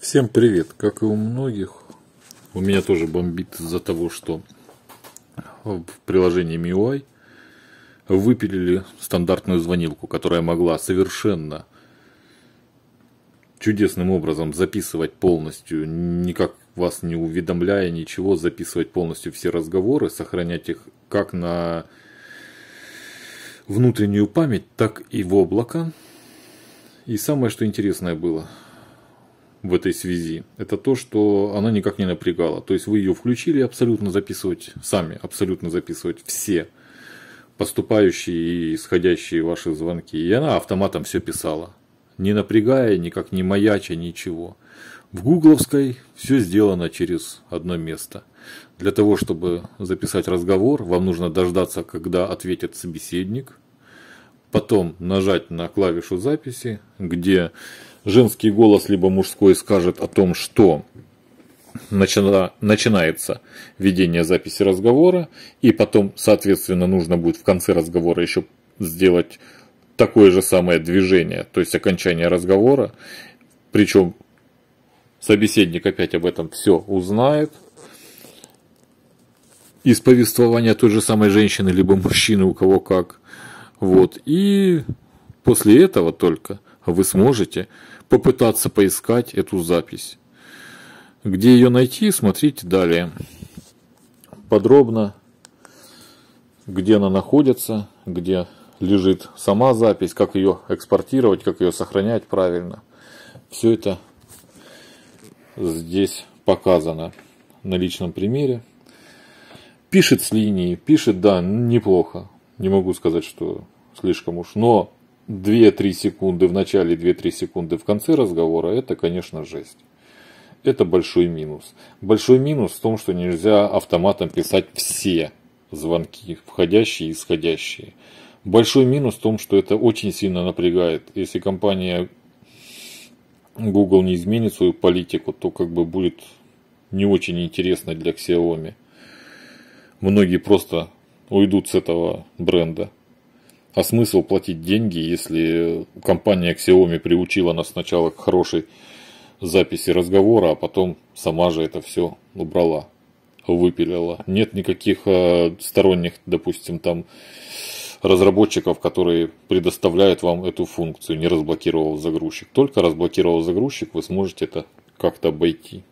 Всем привет! Как и у многих, у меня тоже бомбит из-за того, что в приложении MIUI выпилили стандартную звонилку, которая могла совершенно чудесным образом записывать полностью, никак вас не уведомляя ничего, записывать полностью все разговоры, сохранять их как на внутреннюю память, так и в облако. И самое, что интересное было – в этой связи, это то, что она никак не напрягала. То есть вы ее включили абсолютно записывать сами, абсолютно записывать все поступающие и исходящие ваши звонки. И она автоматом все писала, не напрягая, никак не маяча, ничего. В гугловской все сделано через одно место. Для того, чтобы записать разговор, вам нужно дождаться, когда ответит собеседник – потом нажать на клавишу записи, где женский голос либо мужской скажет о том, что начинается ведение записи разговора, и потом, соответственно, нужно будет в конце разговора еще сделать такое же самое движение, то есть окончание разговора, причем собеседник опять об этом все узнает. Из повествования той же самой женщины, либо мужчины, у кого как – вот, и после этого только вы сможете попытаться поискать эту запись. Где ее найти, смотрите далее. Подробно, где она находится, где лежит сама запись, как ее экспортировать, как ее сохранять правильно. Все это здесь показано на личном примере. Пишет с линии, пишет, да, неплохо не могу сказать, что слишком уж, но 2-3 секунды в начале, 2-3 секунды в конце разговора, это, конечно, жесть. Это большой минус. Большой минус в том, что нельзя автоматом писать все звонки, входящие и исходящие. Большой минус в том, что это очень сильно напрягает. Если компания Google не изменит свою политику, то как бы будет не очень интересно для Xiaomi. Многие просто уйдут с этого бренда. А смысл платить деньги, если компания Xiaomi приучила нас сначала к хорошей записи разговора, а потом сама же это все убрала, выпилила. Нет никаких э, сторонних, допустим, там разработчиков, которые предоставляют вам эту функцию, не разблокировал загрузчик. Только разблокировал загрузчик, вы сможете это как-то обойти.